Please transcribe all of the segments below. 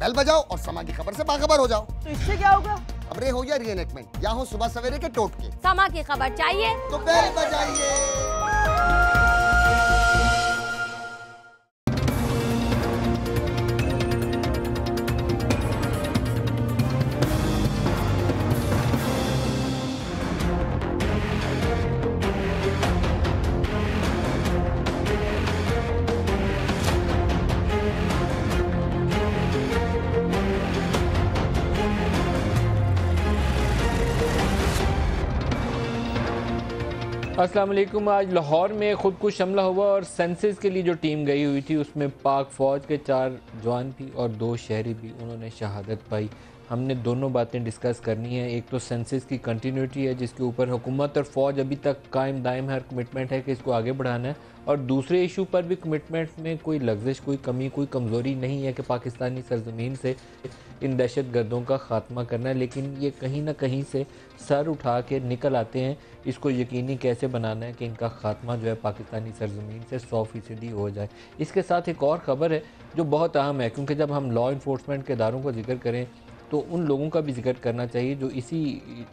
Bell बजाओ और समाज की खबर से बाखबर हो जाओ तो इससे क्या होगा खबरें हो या रीएनेक्टमेंट या हो सुबह सवेरे के टोटके समा की खबर चाहिए तो बेल बजाइए असलम आज लाहौर में खुदकुश हमला हुआ और सेंसिस के लिए जो टीम गई हुई थी उसमें पाक फ़ौज के चार जवान भी और दो शहरी भी उन्होंने शहादत पाई हमने दोनों बातें डिस्कस करनी है एक तो सेंसिस की कंटिन्यूटी है जिसके ऊपर हुकूमत और फ़ौज अभी तक कायम दायम हर कमिटमेंट है कि इसको आगे बढ़ाना है और दूसरे इशू पर भी कमिटमेंट में कोई लफ्जिश कोई कमी कोई कमज़ोरी नहीं है कि पाकिस्तानी सरजमीन से इन दहशत गर्दों का ख़ात्मा करना है लेकिन ये कहीं ना कहीं से सर उठा के निकल आते हैं इसको यकीनी कैसे बनाना है कि इनका ख़ात्मा जो है पाकिस्तानी सरजमीन से सौ फ़ीसदी हो जाए इसके साथ एक और ख़बर है जो बहुत अहम है क्योंकि जब हम लॉ इन्फोर्समेंट के इदारों का जिक्र करें तो उन लोगों का भी जिक्र करना चाहिए जो इसी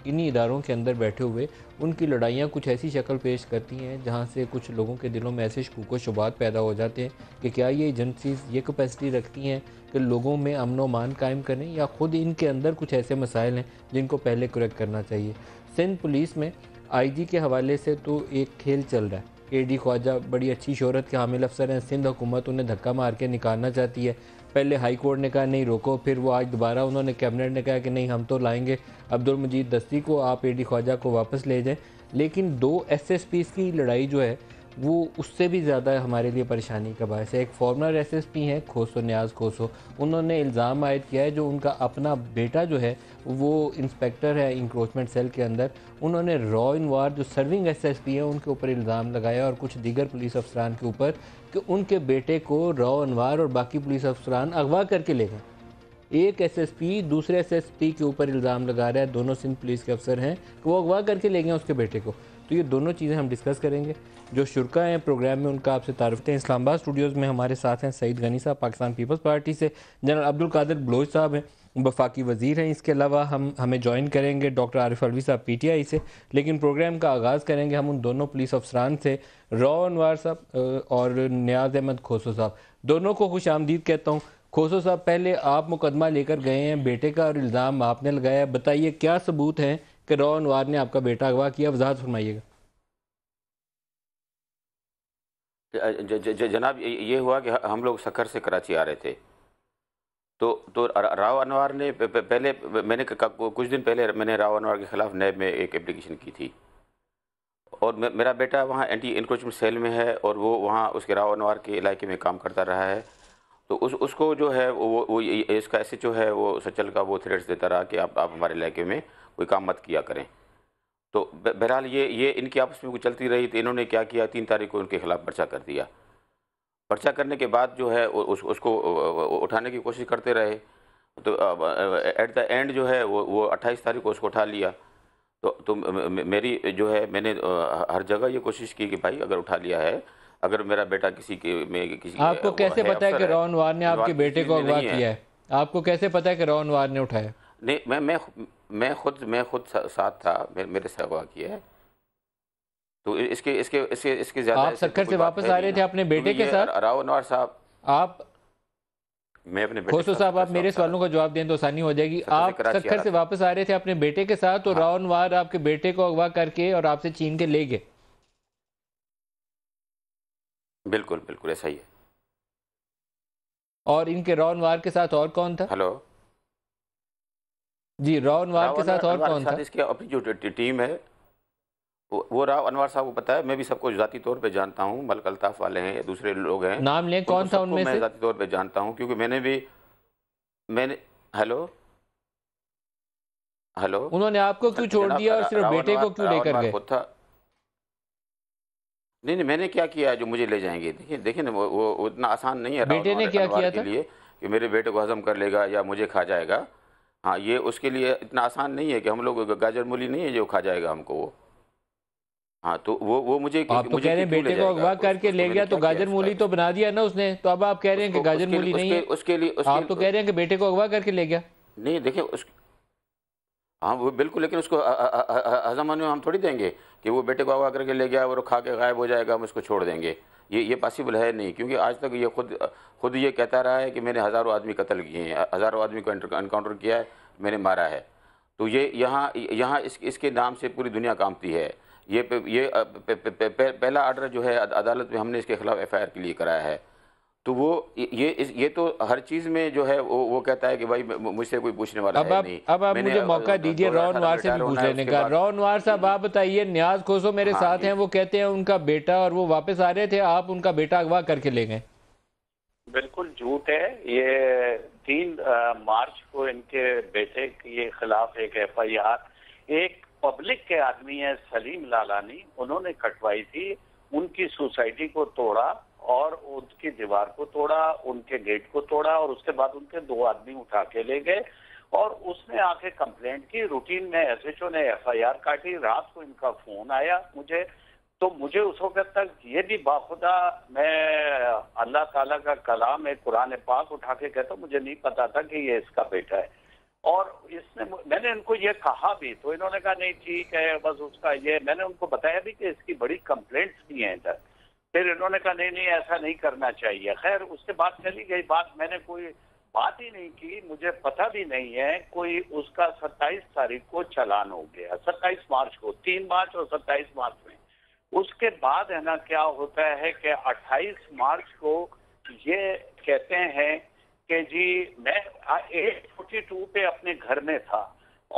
इन्हीं इदारों के अंदर बैठे हुए उनकी लड़ाइयाँ कुछ ऐसी शक्ल पेश करती हैं जहाँ से कुछ लोगों के दिलों में ऐसे शकूक शुबात पैदा हो जाते हैं कि क्या ये एजेंसीज़ ये कैपेसिटी रखती हैं कि लोगों में अमन अमान कायम करें या ख़ुद इनके अंदर कुछ ऐसे मसाइल हैं जिनको पहले करेक्ट करना चाहिए सिंध पुलिस में जी के हवाले से तो एक खेल चल रहा है ए डी ख्वाजा बड़ी अच्छी शहरत के हामिल अफसर हैं सिंध हुकूमत उन्हें धक्का मार के निकालना चाहती है पहले हाई कोर्ट ने कहा नहीं रोको फिर वो आज दोबारा उन्होंने कैबिनेट ने कहा कि नहीं हम तो लाएंगे अब्दुल मजीद दस्ती को आप ए डी ख्वाजा को वापस ले जाएं लेकिन दो एस एस पीज़ की लड़ाई जो है वो उससे भी ज़्यादा हमारे लिए परेशानी का बायस है एक फॉर्मर एस एस पी हैं खोसो न्याज खोसो उन्होंने इल्ज़ाम आयद किया है जो उनका अपना बेटा जो है वो इंस्पेक्टर है इंक्रोचमेंट सेल के अंदर उन्होंने रॉ इनवार जो सर्विंग एस एस पी हैं उनके ऊपर इल्ज़ाम लगाया और कुछ दीगर पुलिस अफसरान के ऊपर कि उनके बेटे को राव अनवार और बाकी पुलिस अफसरान अगवा करके ले गए एक एसएसपी दूसरे एसएसपी के ऊपर इल्ज़ाम लगा रहा है दोनों सिंध पुलिस के अफसर हैं कि तो वो अगवा करके ले गए उसके बेटे को तो ये दोनों चीज़ें हम डिस्कस करेंगे जो शुरा हैं प्रोग्राम में उनका आपसे तारफ़ हैं इस्लामाबाद स्टूडियोज़ में हमारे साथ हैं सईद गनी साहब पाकिस्तान पीपल्स पार्टी से जनरल अब्दुल कादिर बलोच साहब हैं वफाकी वजीर हैं इसके अलावा हम हमें ज्वाइन करेंगे डॉक्टर आरिफ अलवी साहब पी टी आई से लेकिन प्रोग्राम का आगाज़ करेंगे हम उन दोनों पुलिस अफसरान से रॉ अनवार साहब और न्याज अहमद खोसो साहब दोनों को खुश आमदीद कहता हूँ खोसो साहब पहले आप मुकदमा लेकर गए हैं बेटे का और इल्ज़ाम आपने लगाया बताइए क्या सबूत हैं कि रॉ अनवार ने आपका बेटा अगवा किया वजात फरमाइएगा जनाब ये हुआ कि हम लोग सखर से कराची आ रहे थे तो तो राव अनवर ने पहले मैंने कुछ दिन पहले मैंने राव अनवर के ख़िलाफ़ नैब में एक एप्लीकेशन की थी और मेरा बेटा वहाँ एंटी इनक्रोचमेंट सेल में है और वो वहाँ उसके राव अनवर के इलाके में काम करता रहा है तो उस उसको जो है वो वो इसका ऐसे जो है वो सचल का वो थ्रेट्स देता रहा कि आप आप हमारे इलाके में कोई काम मत किया करें तो बहरहाल ये ये इनकी आपस में कुछ चलती रही तो इन्होंने क्या किया तीन तारीख को उनके खिलाफ़ पर्चा कर दिया पर्चा करने के बाद जो है उस, उसको उठाने की कोशिश करते रहे तो एट द एंड जो है वो वो अट्ठाईस तारीख को उसको उठा लिया तो तो मेरी जो है मैंने हर जगह ये कोशिश की कि भाई अगर उठा लिया है अगर मेरा बेटा किसी के में किसी आपको कैसे पता है कि रोहन वार ने आपके बेटे को अगवा किया है आपको कैसे पता है कि रोहन वार ने उठाया नहीं मैं मैं मैं खुद मैं खुद साथ था मेरे से अगवा किया है तो इसके इसके इसके इसके ज्यादा आप सक्कर से वापस आ रहे थे अपने बेटे तो के साथ राव अनवर साहब आप मैं अपने बेटे खोसो साहब आप मेरे सवालों का जवाब दें तो आसानी हो जाएगी आप सक्कर से वापस आ रहे थे अपने बेटे के साथ और हाँ। राव अनवर आपके बेटे को अगवा करके और आपसे छीन के ले गए बिल्कुल बिल्कुल ऐसा ही है और इनके राव अनवर के साथ और कौन था हेलो जी राव अनवर के साथ और कौन था इसके अपनी जो टीम है वो राव अनवर साहब को पता है मैं भी सबको जाती तौर पे जानता हूँ मलक अल्ताफ वाले हैं या दूसरे लोग हैं नाम लें कौन सा उनमें मैं जाती तौर पे जानता हूँ क्योंकि मैंने भी मैंने हेलो हेलो उन्होंने आपको क्यों छोड़ दिया और सिर्फ बेटे को क्यों लेकर गए था नहीं नहीं मैंने क्या किया जो मुझे ले जाएंगे देखिए देखिए ना वो उतना आसान नहीं है बेटे ने क्या किया था कि मेरे बेटे को हजम कर लेगा या मुझे खा जाएगा हाँ ये उसके लिए इतना आसान नहीं है कि हम लोग गाजर मूली नहीं है जो खा जाएगा हमको वो हाँ तो वो वो मुझे आप तो मुझे कह रहे हैं बेटे को अगवा करके ले गया तो गाजर मूली तो बना दिया ना उसने तो अब आप कह रहे हैं कि गाजर मूली नहीं है उसके लिए आप तो कह रहे हैं कि बेटे को अगवा करके ले गया नहीं देखिए उस हाँ वो बिल्कुल लेकिन उसको हजमान हम थोड़ी देंगे कि वो बेटे को अगवा करके ले गया और खा के गायब हो जाएगा हम उसको छोड़ देंगे ये ये पॉसिबल है नहीं क्योंकि आज तक ये खुद खुद ये कहता रहा है कि मैंने हज़ारों आदमी कत्ल किए हैं हज़ारों आदमी को इनकाउंटर किया है मैंने मारा है तो ये यहाँ यहाँ इस, इसके नाम से पूरी दुनिया कांपती है ये पे, ये पे, पे, पे, पे, पहला आर्डर जो है अदालत में हमने इसके खिलाफ एफ के लिए कराया है तो वो ये ये तो हर चीज में जो है वो वो कहता है कि भाई मुझसे कोई पूछने वाला अब है आप, नहीं अब आप मुझे मौका दीजिए रॉन वार से भी पूछ लेने का रॉन वार साहब आप बताइए न्याज खोसो मेरे हाँ, साथ हैं वो कहते हैं उनका बेटा और वो वापस आ रहे थे आप उनका बेटा अगवा करके ले गए बिल्कुल झूठ है ये तीन मार्च को इनके बेटे के खिलाफ एक एफ एक पब्लिक के आदमी है सलीम लालानी उन्होंने कटवाई थी उनकी सोसाइटी को तोड़ा और उनकी दीवार को तोड़ा उनके गेट को तोड़ा और उसके बाद उनके दो आदमी उठा के ले गए और उसने आके कंप्लेंट की रूटीन में एसएचओ ने एफआईआर काटी रात को इनका फोन आया मुझे तो मुझे उस वक्त तक ये भी बाखुदा मैं अल्लाह ताला का कलाम एक कुरान पाक उठा के कहता मुझे नहीं पता था कि ये इसका बेटा है और इसने मैंने उनको ये कहा भी तो इन्होंने कहा नहीं ठीक है बस उसका ये मैंने उनको बताया भी कि इसकी बड़ी कंप्लेंट्स भी हैं इधर फिर इन्होंने कहा नहीं नहीं ऐसा नहीं करना चाहिए खैर उसके बाद चली गई बात मैंने कोई बात ही नहीं की मुझे पता भी नहीं है कोई उसका 27 तारीख को चलान हो गया 27 मार्च को 3 मार्च और 27 मार्च में उसके बाद है ना क्या होता है कि 28 मार्च को ये कहते हैं कि जी मैं एट फोर्टी टू पे अपने घर में था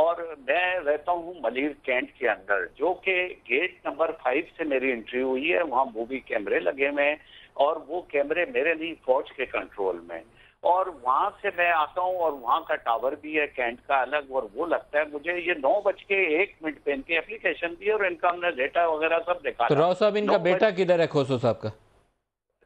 और मैं रहता हूँ मलिर कैंट के अंदर जो कि गेट नंबर फाइव से मेरी एंट्री हुई है वहाँ मूवी कैमरे लगे हुए हैं और वो कैमरे मेरे लिए फौज के कंट्रोल में और वहाँ से मैं आता हूँ और वहाँ का टावर भी है कैंट का अलग और वो लगता है मुझे ये नौ बज के एक मिनट पे इनकी एप्लीकेशन दी और इनका हमने डेटा वगैरह सब देखा तो राव साहब इनका बेटा किधर है खोसो साहब का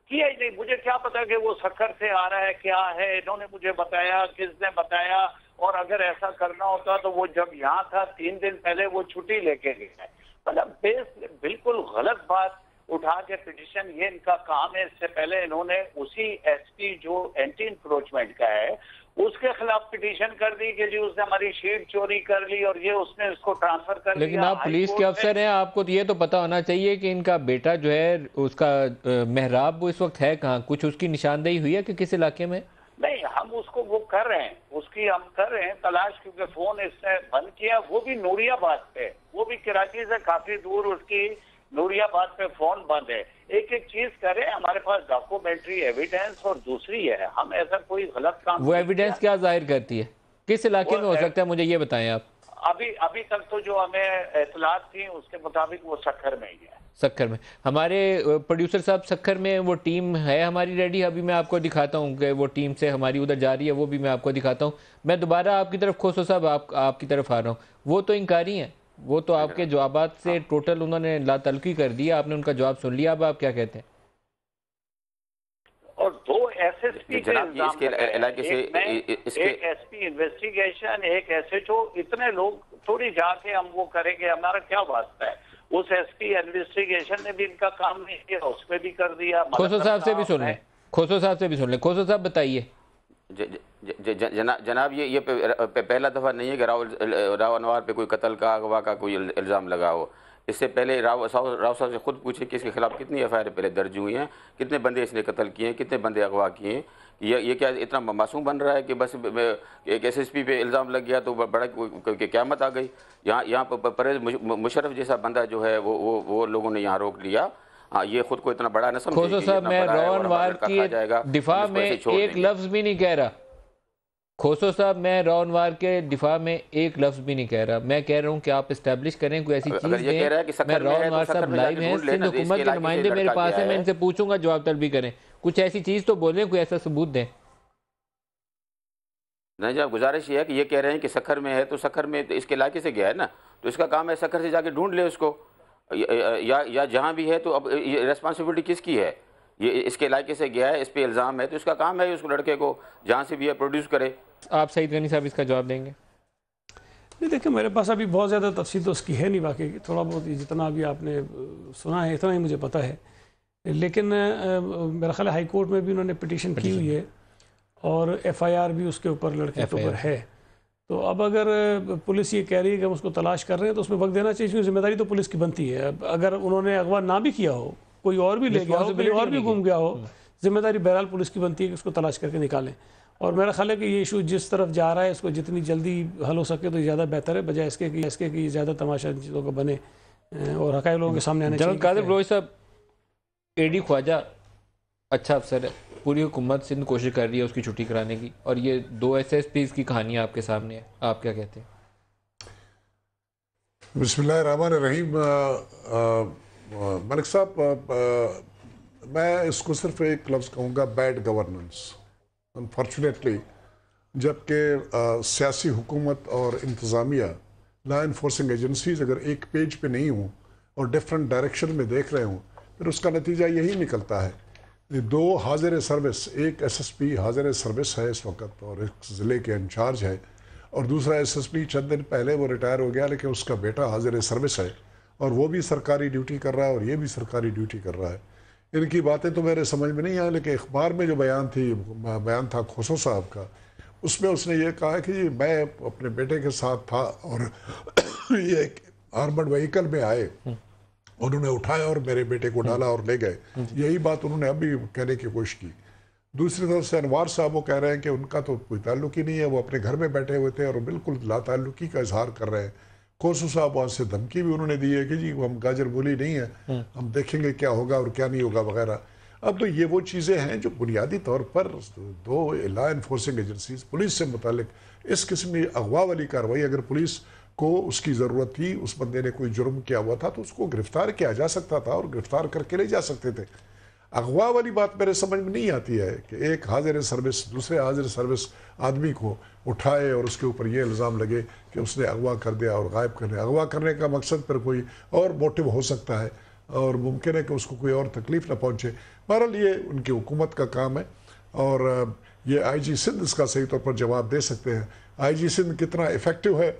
किया ही नहीं मुझे क्या पता कि वो सखर से आ रहा है क्या है इन्होंने मुझे बताया किसने बताया और अगर ऐसा करना होता तो वो जब यहाँ था तीन दिन पहले वो छुट्टी लेके गया है मतलब बेस बिल्कुल गलत बात उठा के पिटिशन ये इनका काम है इससे पहले इन्होंने उसी एसपी जो एंटी इंक्रोचमेंट का है उसके खिलाफ पिटीशन कर दी कि जी उसने हमारी शीट चोरी कर ली और ये उसने इसको ट्रांसफर कर लेकिन आप पुलिस के अफसर हैं आपको तो ये तो पता होना चाहिए कि इनका बेटा जो है उसका मेहराब वो इस वक्त है कहाँ कुछ उसकी निशानदेही हुई है कि किस इलाके में नहीं हम उसको वो कर रहे हैं उसकी हम कर रहे हैं तलाश क्योंकि फोन इसने बंद किया वो भी नूरियाबाद पे वो भी कराची से काफी दूर उसकी नूरियाबाद पे फोन बंद है एक एक चीज करें हमारे पास डॉक्यूमेंट्री एविडेंस और दूसरी है हम ऐसा कोई गलत काम वो एविडेंस क्या जाहिर करती है किस इलाके में हो सकता है मुझे ये बताएं आप अभी अभी तक तो जो हमें इतलात थी उसके मुताबिक वो सखर में ही है सक्कर में हमारे प्रोड्यूसर साहब सक्कर में वो टीम है हमारी रेडी अभी मैं आपको दिखाता हूँ कि वो टीम से हमारी उधर जा रही है वो भी मैं आपको दिखाता हूँ मैं दोबारा आपकी तरफ खोसो साहब आप आपकी तरफ आ रहा हूँ वो तो इंकारी हैं वो तो आपके जवाब से हाँ। टोटल उन्होंने लातलकी कर दिया आपने उनका जवाब सुन लिया अब आप क्या कहते हैं और दो एसएसपी के इसके इलाके से एक, इसके एक एसपी इन्वेस्टिगेशन एक एसएचओ इतने लोग थोड़ी जाके हम वो करेंगे हमारा क्या वास्ता है उस एसपी इन्वेस्टिगेशन ने भी इनका काम नहीं किया उसमें भी कर दिया खोसो साहब से भी सुन लें खोसो साहब से भी सुन लें खोसो साहब बताइए जना, जनाब ये ये पहला दफ़ा नहीं है कि राव राव अनवर पे कोई कत्ल का अगवा का कोई इल्ज़ाम लगा हो इससे पहले राव राव साहब से खुद पूछे कि इसके खिलाफ कितनी एफ पहले दर्ज हुई हैं कितने बंदे इसने कत्ल किए हैं कितने बंदे अगवा किए हैं ये ये क्या इतना मासूम बन रहा है कि बस एक एस एस पी पे इल्ज़ाम लग गया तो बड़ा क्यामत आ गई यहाँ यहाँ पर परेज मुशरफ जैसा बंदा जो है वो वो वो लोगों ने यहाँ रोक लिया हाँ, ये खुद को इतना बड़ा न समझे साहब मैं रोहन वार की दिफा में एक लफ्ज भी नहीं कह रहा खोसो साहब मैं रोहन वार के दिफा में एक लफ्ज भी नहीं कह रहा मैं कह रहा हूँ कि आप इस्टेब्लिश करें कोई ऐसी चीज दें मैं रोनवार तो साहब लाइव है सिंध हुकूमत के नुमाइंदे मेरे पास है मैं इनसे पूछूंगा जवाब तलबी करें कुछ ऐसी चीज़ तो बोलें कोई ऐसा सबूत दें नहीं जब गुजारिश ये है कि ये कह रहे हैं कि सखर में है तो सखर में तो इसके इलाके से गया है ना तो इसका काम है सखर से जाके ढूंढ ले उसको या या जहाँ भी है तो अब ये रेस्पॉन्सिबिलिटी किसकी है ये इसके इलाके से गया है इस पर इल्ज़ाम है तो इसका काम है उस लड़के को जहाँ से भी है प्रोड्यूस करे आप सईद गनी साहब इसका जवाब देंगे नहीं देखिए मेरे पास अभी बहुत ज़्यादा तफसी तो उसकी है नहीं बाकी थोड़ा बहुत जितना अभी आपने सुना है इतना ही मुझे पता है लेकिन मेरा ख्याल हाई कोर्ट में भी उन्होंने पिटिशन की हुई है और एफआईआर भी उसके ऊपर लड़के के ऊपर है तो अब अगर पुलिस ये कह रही है कि हम उसको तलाश कर रहे हैं तो उसमें वक्त देना चाहिए क्योंकि जिम्मेदारी तो पुलिस की बनती है अगर उन्होंने अगवा ना भी किया हो कोई और भी ले गया हो कोई और भी घूम गया हो हम्म। जिम्मेदारी बहरहाल पुलिस की बनती है कि उसको तलाश करके निकालें और मेरा ख्याल है कि ये इशू जिस तरफ जा रहा है इसको जितनी जल्दी हल हो सके तो ज़्यादा बेहतर है बजाय इसके कि इसके कि ज़्यादा तमाशा चीज़ों का बने और हकाई लोगों के सामने आने चाहिए जनरल कादिर साहब एडी ख्वाजा अच्छा अफसर है पूरी हुकूमत सिंध कोशिश कर रही है उसकी छुट्टी कराने की और ये दो एस एस पीज़ की कहानियाँ आपके सामने है आप क्या कहते हैं बसमान रहीम मलिक साहब मैं इसको सिर्फ एक लफ्ज़ कहूँगा बैड गवर्नेंस अनफॉर्चुनेटली जबकि सियासी हुकूमत और इंतज़ामिया ला इन्फोर्सिंग एजेंसीज अगर एक पेज पे नहीं हों और डिफरेंट डायरेक्शन में देख रहे हों फिर उसका नतीजा यही निकलता है दो हाजिर सर्विस एक एसएसपी हाजिर सर्विस है इस वक्त और एक ज़िले के इंचार्ज है और दूसरा एसएसपी चंद दिन पहले वो रिटायर हो गया लेकिन उसका बेटा हाजिर सर्विस है और वो भी सरकारी ड्यूटी कर रहा है और ये भी सरकारी ड्यूटी कर रहा है इनकी बातें तो मेरे समझ में नहीं आई लेकिन अखबार में जो बयान थी बयान था खोसो साहब का उसमें उसने ये कहा कि मैं अपने बेटे के साथ था और ये आर्मड व्हीकल में आए उन्होंने उठाया और मेरे बेटे को डाला और ले गए हाँ यही बात उन्होंने अभी कहने की कोशिश की दूसरी तरफ से अनवार साहब वो कह रहे हैं कि उनका तो कोई ताल्लुक ही नहीं है वो अपने घर में बैठे हुए थे और बिल्कुल लातालुकी का इजहार कर रहे हैं कोसू साहब वहाँ से धमकी भी उन्होंने दी है कि जी हम गाजर बोली नहीं है हाँ। हम देखेंगे क्या होगा और क्या नहीं होगा वगैरह अब तो ये वो चीज़ें हैं जो बुनियादी तौर पर दो लॉ इन्फोर्सिंग एजेंसी पुलिस से मुतल इस किस्म की अगवा वाली कार्रवाई अगर पुलिस को उसकी ज़रूरत थी उस बंदे ने कोई जुर्म किया हुआ था तो उसको गिरफ्तार किया जा सकता था और गिरफ्तार करके ले जा सकते थे अगवा वाली बात मेरे समझ में नहीं आती है कि एक हाजिर सर्विस दूसरे हाजिर सर्विस आदमी को उठाए और उसके ऊपर ये इल्ज़ाम लगे कि उसने अगवा कर दिया और गायब कर दिया अगवा करने का मकसद पर कोई और मोटिव हो सकता है और मुमकिन है कि उसको कोई और तकलीफ़ ना पहुँचे बहरहाल ये उनकी हुकूमत का काम है और ये आई जी सिंध इसका सही तौर पर जवाब दे सकते हैं आई जी सिंध कितना इफ़ेक्टिव है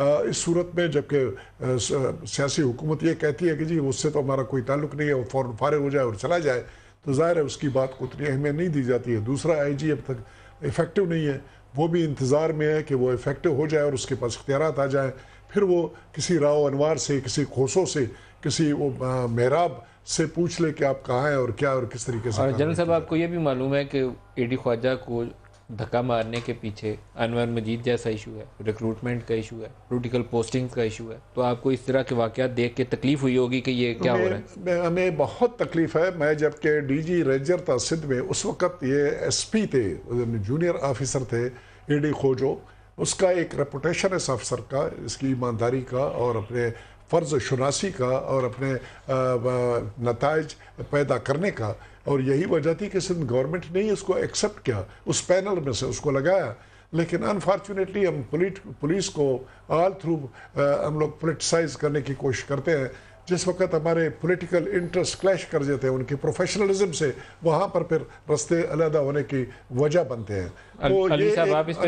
इस सूरत में जबकि सियासी हुकूमत ये कहती है कि जी उससे तो हमारा कोई ताल्लुक नहीं है वो फ़ौर फारग हो जाए और चला जाए तो ज़ाहिर है उसकी बात को उतनी अहमियत नहीं दी जाती है दूसरा आई जी अब तक इफ़ेक्टिव नहीं है वो भी इंतज़ार में है कि वो इफ़ेक्टिव हो जाए और उसके पास इख्तियार आ जाए फिर वो किसी राव अनवार से किसी खोसों से किसी वो मेहराब से पूछ ले कि आप कहाँ हैं और क्या और किस तरीके से जनरल साहब आपको ये भी मालूम है कि डी ख्वाजा को धक्का मारने के पीछे अनवर मजीद जैसा इशू है रिक्रूटमेंट का इशू है पोलिटिकल पोस्टिंग का इशू है तो आपको इस तरह के वाक़ देख के तकलीफ हुई होगी कि ये क्या हो रहा है हमें बहुत तकलीफ है मैं जबकि डी जी रेंजर था सिंध में उस वक्त ये एस पी थे जूनियर ऑफिसर थे ए डी खोजो उसका एक रेपुटेशन है इस अफसर का इसकी ईमानदारी का और अपने फ़र्ज़ शनासी का और अपने नतज पैदा करने का और यही वजह थी कि सिंध गवर्नमेंट ने इसको एक्सेप्ट किया उस पैनल में से उसको लगाया लेकिन अनफॉर्चुनेटली हम पुलिस पुलिस को ऑल थ्रू uh, हम लोग पोलिटिसाइज करने की कोशिश करते हैं जिस वक्त हमारे पॉलिटिकल इंटरेस्ट क्लैश कर जाते हैं उनके प्रोफेशनलिज्म से वहाँ पर फिर रास्ते अलहदा होने की वजह बनते हैं तो ये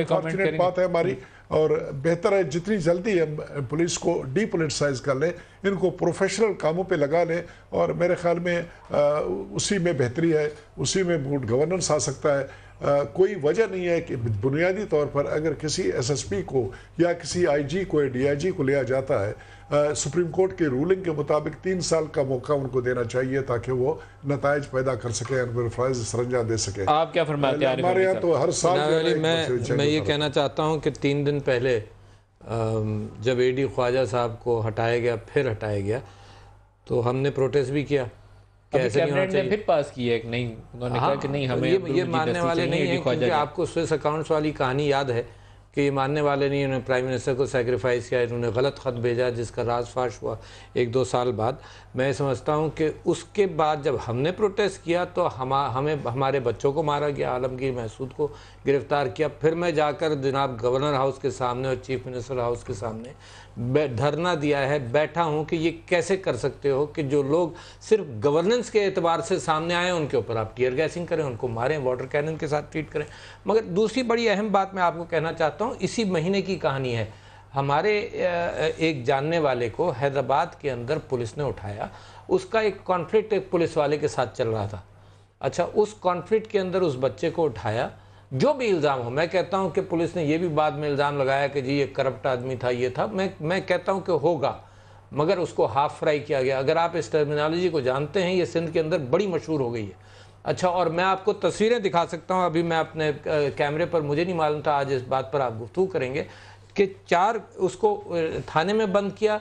एक बात है हमारी और बेहतर है जितनी जल्दी हम पुलिस को डीपोलिटिसाइज कर लें इनको प्रोफेशनल कामों पे लगा लें और मेरे ख्याल में आ, उसी में बेहतरी है उसी में गुड गवर्नेंस आ सकता है आ, कोई वजह नहीं है कि बुनियादी तौर पर अगर किसी एसएसपी को या किसी आईजी को डीआईजी को लिया जाता है सुप्रीम कोर्ट के रूलिंग के मुताबिक तीन साल का मौका उनको देना चाहिए ताकि वो नतज पैदा कर सके सरंजा दे सके आप क्या फरमाते हैं हमारे यहाँ तो हर साल मैं मैं, ये कहना चाहता हूँ कि तीन दिन पहले जब ए डी ख्वाजा साहब को हटाया गया फिर हटाया गया तो हमने प्रोटेस्ट भी किया कैबिनेट ने फिर पास की एक नहीं उन्होंने कहा हाँ, कि नहीं हमें तो ये मानने वाले नहीं है क्योंकि आपको स्विस अकाउंट्स वाली कहानी याद है कि ये मानने वाले नहीं उन्होंने प्राइम मिनिस्टर को सेक्रीफाइस किया इन्होंने गलत ख़त भेजा जिसका राज फाश हुआ एक दो साल बाद मैं समझता हूँ कि उसके बाद जब हमने प्रोटेस्ट किया तो हम हमें हमारे बच्चों को मारा गया आलमगीर महसूद को गिरफ़्तार किया फिर मैं जाकर जनाब गवर्नर हाउस के सामने और चीफ मिनिस्टर हाउस के सामने धरना दिया है बैठा हूं कि ये कैसे कर सकते हो कि जो लोग सिर्फ गवर्नेंस के एतबार से सामने आए उनके ऊपर आप टीयर गैसिंग करें उनको मारें वाटर कैनन के साथ ट्रीट करें मगर दूसरी बड़ी अहम बात मैं आपको कहना चाहता हूँ इसी महीने की कहानी है हमारे एक जानने वाले को हैदराबाद के अंदर पुलिस ने उठाया उसका एक कॉन्फ्लिक्ट एक पुलिस वाले के साथ चल रहा था अच्छा उस कॉन्फ्लिक्ट के अंदर उस बच्चे को उठाया जो भी इल्ज़ाम हो मैं कहता हूँ कि पुलिस ने यह भी बाद में इल्ज़ाम लगाया कि जी ये करप्ट आदमी था ये था मैं मैं कहता हूँ कि होगा मगर उसको हाफ फ्राई किया गया अगर आप इस टर्मिनोलॉजी को जानते हैं ये सिंध के अंदर बड़ी मशहूर हो गई है अच्छा और मैं आपको तस्वीरें दिखा सकता हूँ अभी मैं अपने कैमरे पर मुझे नहीं मालूम था आज इस बात पर आप गुफ्तु करेंगे कि चार उसको थाने में बंद किया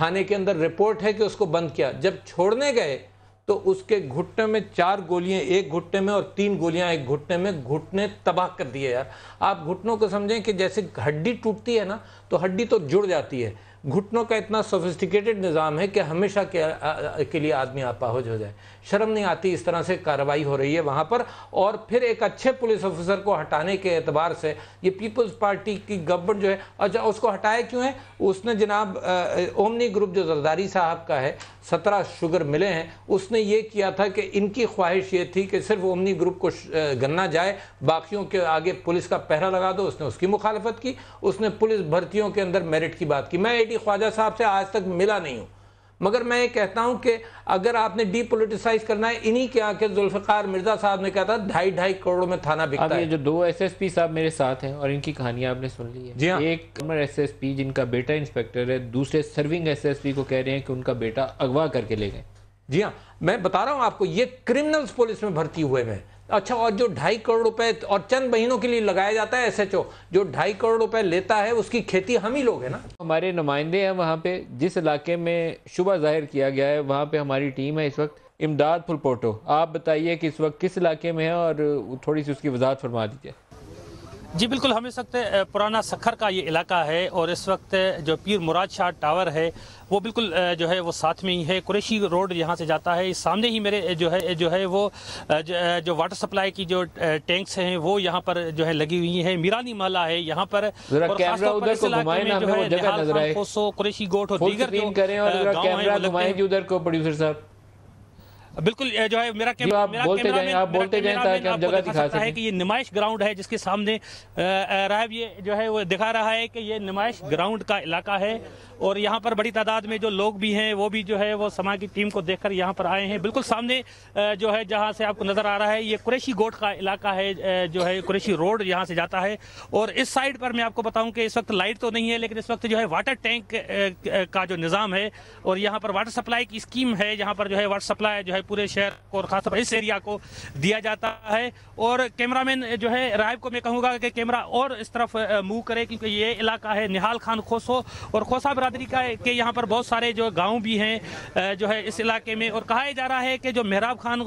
थाने के अंदर रिपोर्ट है कि उसको बंद किया जब छोड़ने गए तो उसके घुटने में चार गोलियां एक घुटने में और तीन गोलियां एक घुटने में घुटने तबाह कर दिए यार आप घुटनों को समझें कि जैसे हड्डी टूटती है ना तो हड्डी तो जुड़ जाती है घुटनों का इतना सोफिस्टिकेटेड निज़ाम है कि हमेशा के, आ, के लिए आदमी आपाहज हो जाए शर्म नहीं आती इस तरह से कार्रवाई हो रही है वहाँ पर और फिर एक अच्छे पुलिस ऑफिसर को हटाने के एतबार से ये पीपल्स पार्टी की गवर्नमेंट जो है अच्छा उसको हटाया क्यों है उसने जनाब ओमनी ग्रुप जो जरदारी साहब का है सत्रह शुगर मिले हैं उसने ये किया था कि इनकी ख्वाहिश ये थी कि सिर्फ ओमनी ग्रुप को गन्ना जाए बाकियों के आगे पुलिस का पहरा लगा दो उसने उसकी मुखालफत की उसने पुलिस भर्तियों के अंदर मेरिट की बात की मैं डी ख्वाजा साहब से आज तक मिला नहीं हूँ मगर मैं ये कहता हूँ कि अगर आपने डीपोलिटिसाइज करना है इन्हीं के आके जुल्फ़ार मिर्जा साहब ने कहा था ढाई ढाई करोड़ में थाना बिकता है जो दो एसएसपी साहब मेरे साथ हैं और इनकी कहानियां आपने सुन ली है जी हाँ। एक कमर एसएसपी जिनका बेटा इंस्पेक्टर है दूसरे सर्विंग एसएसपी को कह रहे हैं कि उनका बेटा अगवा करके ले गए जी हाँ मैं बता रहा हूँ आपको ये क्रिमिनल्स पुलिस में भर्ती हुए हैं अच्छा और जो ढाई करोड़ रुपए और चंद महीनों के लिए लगाया जाता है एसएचओ जो ढाई करोड़ रुपए लेता है उसकी खेती हम ही लोग हैं ना हमारे नुमाइंदे हैं वहाँ पे जिस इलाके में शुबा जाहिर किया गया है वहाँ पे हमारी टीम है इस वक्त इमदाद फुल पोटो आप बताइए कि इस वक्त किस इलाके में है और थोड़ी सी उसकी वजाहत फरमा दीजिए जी बिल्कुल हम इस वक्त पुराना सखर का ये इलाका है और इस वक्त जो पीर मुराद शाह टावर है वो बिल्कुल जो है वो साथ में ही है कुरेशी रोड यहाँ से जाता है सामने ही मेरे जो है जो है वो जो वाटर सप्लाई की जो टैंक्स हैं वो यहाँ पर जो है लगी हुई है मीरानी माला है यहाँ पर कुरेशी गोट और दीगर गाँव है बिल्कुल जो है मेरा कैमरा आप मेरा बोलते जाएं आप बोलते जाएं ताकि हम जगह दिखा सकता है कि ये नुमाइश ग्राउंड है जिसके सामने राहब ये जो है वो दिखा रहा है कि ये नुमाइश ग्राउंड का इलाका है और यहाँ पर बड़ी तादाद में जो लोग भी हैं वो भी जो है वो समा की टीम को देखकर यहाँ पर आए हैं बिल्कुल सामने जो है जहाँ से आपको नजर आ रहा है ये कुरेशी गोट का इलाका है जो है कुरेशी रोड यहाँ से जाता है और इस साइड पर मैं आपको बताऊँ कि इस वक्त लाइट तो नहीं है लेकिन इस वक्त जो है वाटर टैंक का जो निज़ाम है और यहाँ पर वाटर सप्लाई की स्कीम है यहाँ पर जो है वाटर सप्लाई जो है पूरे शहर को और खासतौर पर इस एरिया को दिया जाता है और कैमरा जो है राय को मैं कहूँगा कि कैमरा और इस तरफ मूव करे क्योंकि ये इलाका है निहाल खान खोसो और खोसा बिरादरी का के यहाँ पर बहुत सारे जो गांव भी हैं जो है इस इलाके में और कहा जा रहा है कि जो मेहराब खान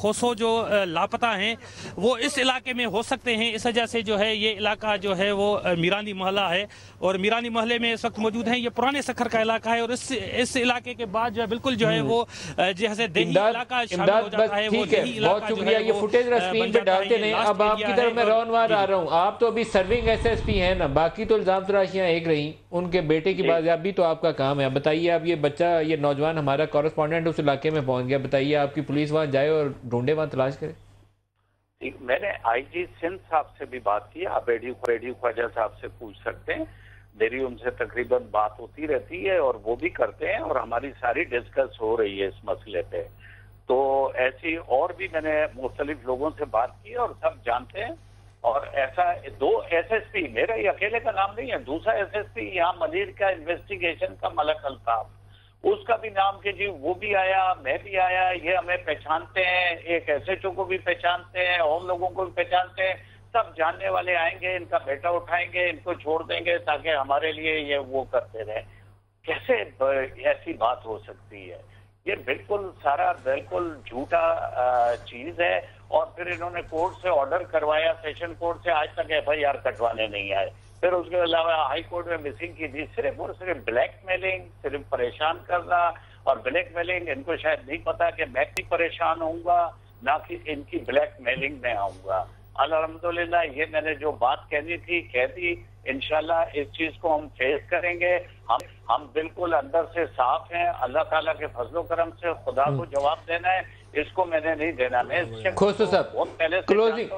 खोसो जो लापता हैं वो इस इलाके में हो सकते हैं इस वजह से जो है ये इलाका जो है वो मीरानी महला है और मीरानी मोहल्ले में इस वक्त मौजूद हैं ये पुराने सखर का इलाका है और इस इस इलाके के बाद जो है बिल्कुल जो है हम्म। वो जैसे बहुत शुक्रिया ये फुटेज स्क्रीन पे डालते नहीं अब आपकी तरफ मैं रौन आ रहा हूँ आप तो अभी सर्विंग एसएसपी हैं ना बाकी तो इल्जाम तराशियां एक रही उनके बेटे की बात बाजियाबी तो आपका काम है बताइए आप ये बच्चा ये नौजवान हमारा कॉरेस्पॉन्डेंट उस इलाके में पहुंच गया बताइए आपकी पुलिस वहां जाए और ढूंढे वहां तलाश करे मैंने आईजी सिंध साहब से भी बात की आप एडी एडी ख्वाजा साहब से पूछ सकते हैं मेरी उनसे तकरीबन बात होती रहती है और वो भी करते हैं और हमारी सारी डिस्कस हो रही है इस मसले पे तो ऐसी और भी मैंने मुख्तलिफ लोगों से बात की और सब जानते हैं और ऐसा दो एसएसपी मेरा ये अकेले का नाम नहीं है दूसरा एसएसपी यहाँ मलिर का इन्वेस्टिगेशन का मलक अल्ताफ उसका भी नाम के जी वो भी आया मैं भी आया ये हमें पहचानते हैं एक एस एच ओ को भी पहचानते हैं और लोगों को भी पहचानते हैं सब जानने वाले आएंगे इनका बेटा उठाएंगे इनको छोड़ देंगे ताकि हमारे लिए ये वो करते रहे कैसे ऐसी बात हो सकती है ये बिल्कुल सारा बिल्कुल झूठा चीज है और फिर इन्होंने कोर्ट से ऑर्डर करवाया सेशन कोर्ट से आज तक एफ कटवाने नहीं आए फिर उसके अलावा हाई कोर्ट में मिसिंग की थी सिर्फ और सिर्फ ब्लैक मेलिंग सिर्फ परेशान करना और ब्लैक मेलिंग इनको शायद नहीं पता कि मैं भी परेशान होऊंगा ना कि इनकी ब्लैक मेलिंग में आऊंगा अलहमदुल्ला ये मैंने जो बात कहनी थी कह दी इनशाला इस चीज को हम फेस करेंगे हम हम बिल्कुल अंदर से साफ हैं अल्लाह ताला के फजलो करम से खुदा को हम्म। जवाब देना है इसको मैंने नहीं देना मैं साहब क्लोजिंग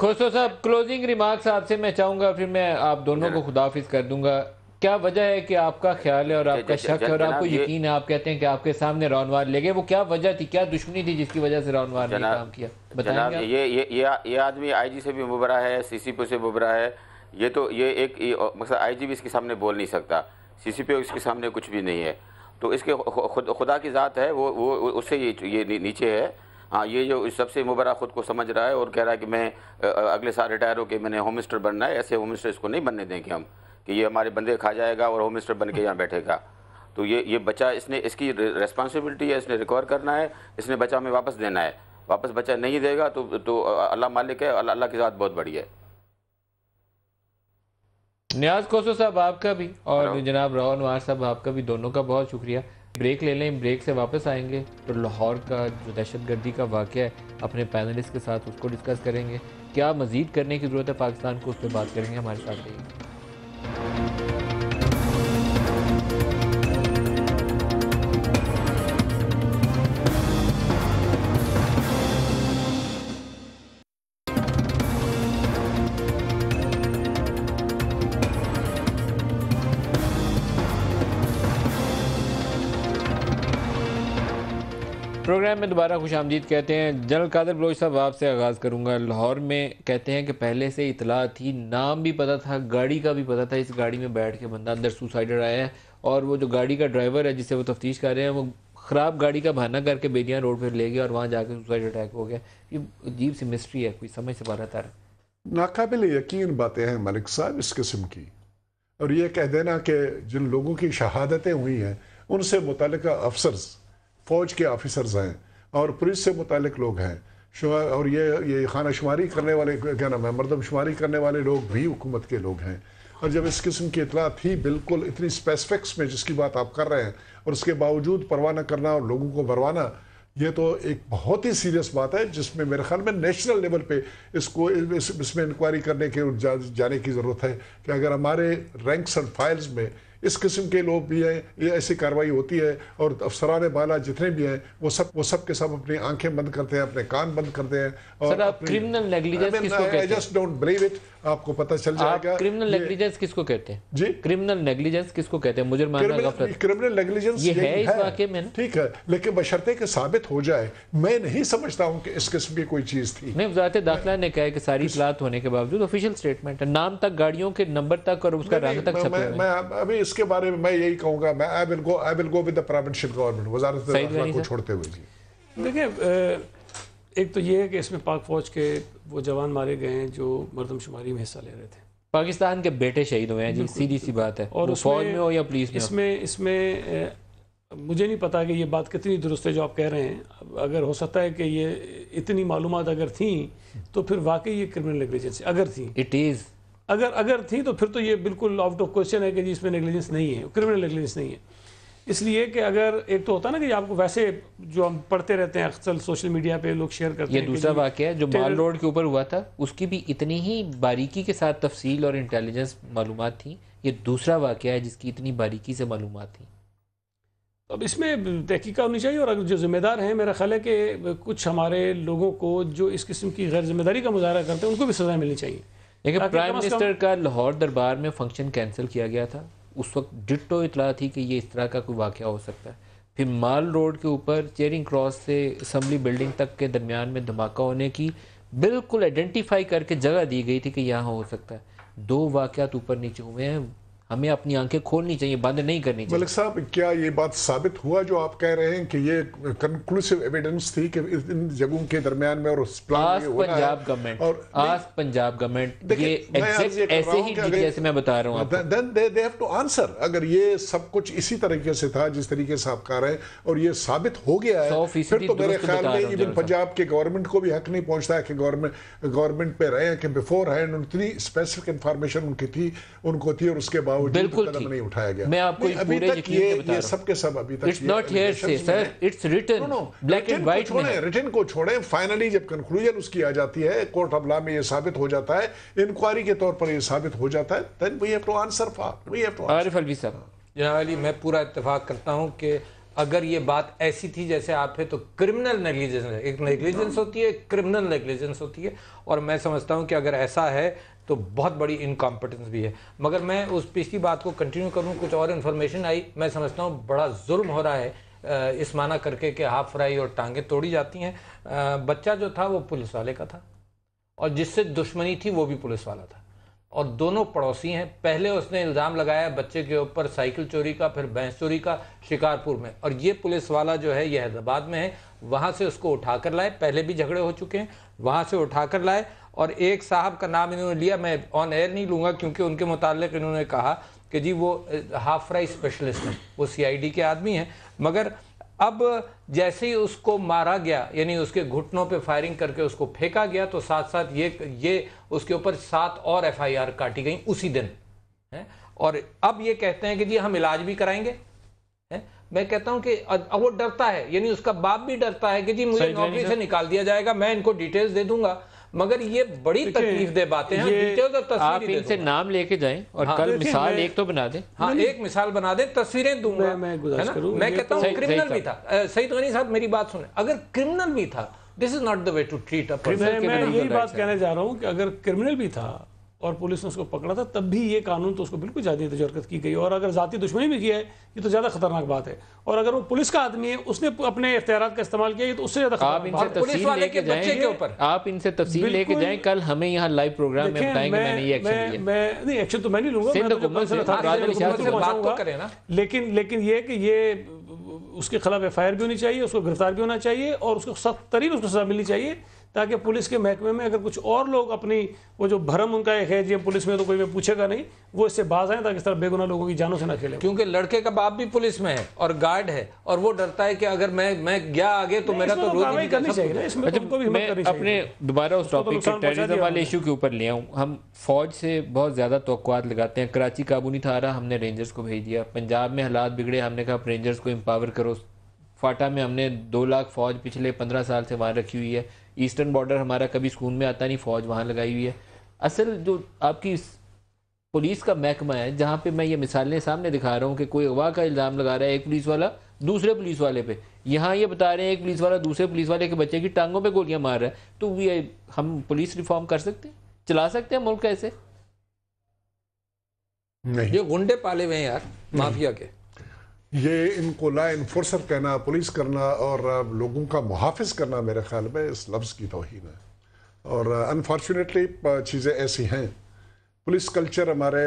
खोसो साहब क्लोजिंग रिमार्क्स आपसे मैं चाहूंगा फिर मैं आप दोनों को खुदाफिज कर दूंगा क्या वजह है कि आपका ख्याल है और अच्छा, आपका अच्छा, शक है और आपको यकीन है आप कहते हैं कि आपके सामने रौनवार ले गए वो क्या वजह थी क्या दुश्मनी थी जिसकी वजह से रौनवार ने काम किया जनाब ये ये ये आदमी आईजी से भी मुबरा है सीसीपी से मुबरा है ये तो ये एक मतलब आईजी भी इसके सामने बोल नहीं सकता सीसीपी इसके सामने कुछ भी नहीं है तो इसके खुद खुदा की ज़ात है वो वो उससे ये ये नीचे है हाँ ये जो सबसे मुबरा ख़ुद को समझ रहा है और कह रहा है कि मैं अगले साल रिटायर होकर मैंने होम मिनिस्टर बनना है ऐसे होम मिनिस्टर इसको नहीं बनने देंगे हम कि ये हमारे बंदे खा जाएगा और होम मिनिस्टर बन के यहाँ बैठेगा तो ये ये बच्चा इसने इसकी रेस्पॉन्सिबिलिटी है इसने रिकवर करना है इसने बच्चा हमें वापस देना है वापस बच्चा नहीं देगा तो तो अल्लाह मालिक है अल्लाह की ज़ात बहुत बड़ी है न्याज कोसो साहब आपका भी और जनाब राव नवाज साहब आपका भी दोनों का बहुत शुक्रिया ब्रेक ले लें ब्रेक से वापस आएंगे तो लाहौर का जो दहशत गर्दी का वाक़ है अपने पैनलिस्ट के साथ उसको डिस्कस करेंगे क्या मज़ीद करने की ज़रूरत है पाकिस्तान को उस पर बात करेंगे हमारे साथ देंगे प्रोग्राम में दोबारा खुश आमदीद कहते हैं जनरल कादर बलोच साहब आपसे आगाज़ करूंगा लाहौर में कहते हैं कि पहले से इतला थी नाम भी पता था गाड़ी का भी पता था इस गाड़ी में बैठ के बंदा अंदर सुसाइडर आया है और वो जो गाड़ी का ड्राइवर है जिसे वो तफ्तीश कर रहे हैं वो ख़राब गाड़ी का बहाना करके बेदिया रोड पर ले गया और वहाँ जाकर सुसाइड अटैक हो गया ये अजीब सी मिस्ट्री है कोई समझ से बारह नाकबिल यकीन बातें हैं मलिक साहब इस किस्म की और ये कह देना कि जिन लोगों की शहादतें हुई हैं उनसे मुतल अफसर्स फ़ौज के ऑफिसर्स हैं और पुलिस से मुतलिक लोग हैं और ये ये खाना शुमारी करने वाले क्या नाम है मरदम शुमारी करने वाले लोग भी हुकूमत के लोग हैं और जब इस किस्म की इतला थी बिल्कुल इतनी स्पेसिफिक्स में जिसकी बात आप कर रहे हैं और उसके बावजूद परवाना करना और लोगों को भरवाना ये तो एक बहुत ही सीरियस बात है जिसमें मेरे ख्याल में नेशनल लेवल पे इसको इस, इसमें इंक्वायरी करने के जा, जाने की ज़रूरत है कि अगर हमारे रैंक्स एंड फाइल्स में इस किस्म के लोग भी हैं ये ऐसी कार्रवाई होती है और अफसरान बाला जितने भी हैं वो सब वो सब के सब अपनी आंखें बंद करते हैं अपने कान बंद करते हैं और क्रिमिनल किसको कहते हैं I just don't believe it आपको पता चल जाएगा क्रिमिनल नेग्लिजेंस किसको कहते हैं जी क्रिमिनल नेग्लिजेंस किसको कहते हैं मुझे क्रिमिनल नेग्लिजेंस ये है इस वाक्य में ठीक है लेकिन बशर्ते के साबित हो जाए मैं नहीं समझता हूँ कि इस किस्म की कोई चीज थी नहीं वजारत दाखिला ने कहा कि सारी इतलात होने के बावजूद ऑफिशियल स्टेटमेंट है नाम तक गाड़ियों के नंबर तक और उसका रंग तक मैं अभी इसके बारे में मैं यही कहूँगा मैं I will go I will go with the provincial government वजारत को छोड़ते हुए देखिए एक तो ये है कि इसमें पाक फौज के वो जवान मारे गए हैं जो मरदमशुमारी में हिस्सा ले रहे थे पाकिस्तान के बेटे शहीद हुए हैं जी सीधी सी बात है और फौज में हो या पुलिस में इसमें इसमें मुझे नहीं पता कि ये बात कितनी दुरुस्त है जो आप कह रहे हैं अगर हो सकता है कि ये इतनी मालूम अगर थी तो फिर वाकई ये क्रिमिनल नेग्लिजेंस अगर थी इट इज़ अगर अगर थी तो फिर तो ये बिल्कुल आउट ऑफ क्वेश्चन है कि जी इसमें नेग्लिजेंस नहीं है क्रिमिनल नेग्लिजेंस नहीं है इसलिए कि अगर एक तो होता ना कि आपको वैसे जो हम पढ़ते रहते हैं अक्सर सोशल मीडिया पे लोग शेयर करते ये हैं दूसरा वाक्य है जो माल रोड के ऊपर हुआ था उसकी भी इतनी ही बारीकी के साथ तफसील और इंटेलिजेंस मालूम थी ये दूसरा वाक्य है जिसकी इतनी बारीकी से मालूम थी अब इसमें तहकीका होनी चाहिए और अगर जो ज़िम्मेदार हैं मेरा ख्याल है कि कुछ हमारे लोगों को जो इस किस्म की गैर जिम्मेदारी का मुजाहरा करते हैं उनको भी सजाएं मिलनी चाहिए लेकिन प्राइम मिनिस्टर का लाहौर दरबार में फंक्शन कैंसिल किया गया था उस वक्त डिटो इतला थी कि ये इस तरह का कोई वाक़ हो सकता है फिर माल रोड के ऊपर चेरिंग क्रॉस से असम्बली बिल्डिंग तक के दरमियान में धमाका होने की बिल्कुल आइडेंटिफाई करके जगह दी गई थी कि यहाँ हो सकता है दो वाक़ ऊपर नीचे हुए हैं हमें अपनी आंखें खोलनी चाहिए बंद नहीं करनी चाहिए मलिक साहब क्या ये बात साबित हुआ जो आप कह रहे हैं कि ये कंक्लूसिव एविडेंस थी कि इन जगहों के दरमियान में और आज पंजाब गवर्नमेंट और आज पंजाब गवर्नमेंट ये ऐसे ही जैसे मैं बता रहा हूँ दे हैव टू आंसर अगर ये सब कुछ इसी तरीके से था जिस तरीके से आप कह रहे हैं और ये साबित हो गया है फिर तो मेरे ख्याल में इवन पंजाब के गवर्नमेंट को भी हक नहीं पहुंचता है कि गवर्नमेंट गवर्नमेंट पे रहे कि बिफोर हैंड उतनी स्पेसिफिक इंफॉर्मेशन उनकी थी उनको थी और उसके बाद तो बिल्कुल नहीं उठाया गया मैं आपको अभी तक ये ये सब के सब अभी तक इट्स नॉट से sir it's written black and white में रिटन को छोड़े फाइनली जब कंक्लूजन उसकी आ जाती है कोर्ट ऑफ लॉ में ये साबित हो जाता है इंक्वायरी के तौर पर ये साबित हो जाता है then we have to answer for we have to Arif Alvi sahab जनाब अली मैं पूरा इत्तेफाक करता हूँ कि अगर ये बात ऐसी थी जैसे आप है तो क्रिमिनल नेग्लिजेंस एक नेग्लिजेंस होती है क्रिमिनल नेग्लिजेंस होती है और मैं समझता हूँ कि अगर ऐसा है तो बहुत बड़ी इनकॉम्पिटेंस भी है मगर मैं उस पिछली बात को कंटिन्यू करूँ कुछ और इन्फॉर्मेशन आई मैं समझता हूँ बड़ा जुल्म हो रहा है इस माना करके कि हाफ फ्राई और टांगे तोड़ी जाती हैं बच्चा जो था वो पुलिस वाले का था और जिससे दुश्मनी थी वो भी पुलिस वाला था और दोनों पड़ोसी हैं पहले उसने इल्ज़ाम लगाया बच्चे के ऊपर साइकिल चोरी का फिर भैंस चोरी का शिकारपुर में और ये पुलिस वाला जो है ये हैदराबाद में है वहाँ से उसको उठा कर लाए पहले भी झगड़े हो चुके हैं वहाँ से उठाकर लाए और एक साहब का नाम इन्होंने लिया मैं ऑन एयर नहीं लूँगा क्योंकि उनके मुतालिक इन्होंने कहा कि जी वो हाफ फ्राई स्पेशलिस्ट हैं वो सीआईडी के आदमी हैं मगर अब जैसे ही उसको मारा गया यानी उसके घुटनों पे फायरिंग करके उसको फेंका गया तो साथ साथ ये ये उसके ऊपर सात और एफआईआर काटी गई उसी दिन है और अब ये कहते हैं कि जी हम इलाज भी कराएंगे मैं कहता हूं कि वो डरता है यानी उसका बाप भी डरता है कि जी मुझे नौकरी से निकाल दिया जाएगा मैं इनको डिटेल्स दे दूंगा मगर ये बड़ी तकलीफ दे बातें हैं डिटेल्स और तस्वीरें आप इनसे नाम लेके जाएं और हाँ, कल मिसाल एक तो बना दें हाँ एक मिसाल बना दें तस्वीरें दूंगा मैं मैं कहता हूँ क्रिमिनल तो- भी था सईद गनी तो साहब मेरी बात सुने अगर क्रिमिनल भी था this is not the way to treat a मैं यही तो बात कहने जा रहा हूँ कि अगर क्रिमिनल भी था और पुलिस ने उसको पकड़ा था तब भी ये कानून तो उसको बिल्कुल ज़्यादा तजरकत की गई और अगर ज़ाती दुश्मनी भी किया है ये तो ज़्यादा खतरनाक बात है और अगर वो पुलिस का आदमी है उसने अपने इख्तियार का इस्तेमाल किया तो उससे ज़्यादा आप इनसे तफसील लेके जाएं आप इनसे तफसील लेके जाएं कल हमें यहाँ लाइव प्रोग्राम में बताएंगे मैंने ये एक्शन लिया मैं नहीं एक्शन तो मैं नहीं लूंगा तो तो लेकिन लेकिन ये कि ये उसके खिलाफ एफ भी होनी चाहिए उसको गिरफ्तार भी होना चाहिए और उसको सख्त तरीन उसको सजा मिलनी चाहिए ताकि पुलिस के महकमे में अगर कुछ और लोग अपनी वो जो भरम उनका एक है जी पुलिस में तो कोई मैं पूछेगा नहीं वो इससे बाज आए ताकि इस तरह बेगुना लोगों की जानों से ना खेले क्योंकि लड़के का बाप भी पुलिस में है और गार्ड है और वो डरता है कि अगर मैं मैं गया आगे तो मेरा तो, तो रोज तो अच्छा, करनी चाहिए अपने दोबारा उस टॉपिक तो वाले इशू के ऊपर ले आऊँ हम फौज से बहुत ज़्यादा तो लगाते हैं कराची काबू नहीं था रहा हमने रेंजर्स को भेज दिया पंजाब में हालात बिगड़े हमने कहा रेंजर्स को एम्पावर करो फाटा में हमने दो लाख फौज पिछले पंद्रह साल से वहाँ रखी हुई है ईस्टर्न बॉर्डर हमारा कभी स्कूल में आता नहीं फौज वहाँ लगाई हुई है असल जो आपकी पुलिस का महकमा है जहाँ पे मैं ये मिसालें सामने दिखा रहा हूँ कि कोई अगवा का इल्ज़ाम लगा रहा है एक पुलिस वाला दूसरे पुलिस वाले पे यहाँ ये बता रहे हैं एक पुलिस वाला दूसरे पुलिस वाले के बच्चे की टांगों पे गोलियाँ मार रहा है तो ये हम पुलिस रिफॉर्म कर सकते हैं चला सकते हैं मुल्क ऐसे ये गुंडे पाले हुए हैं यार माफिया के ये इनको ला इन्फोर्सर कहना पुलिस करना और लोगों का मुहाफ़ करना मेरे ख्याल में इस लफ्ज़ की तोहन है और अनफॉर्चुनेटली चीज़ें ऐसी हैं पुलिस कल्चर हमारे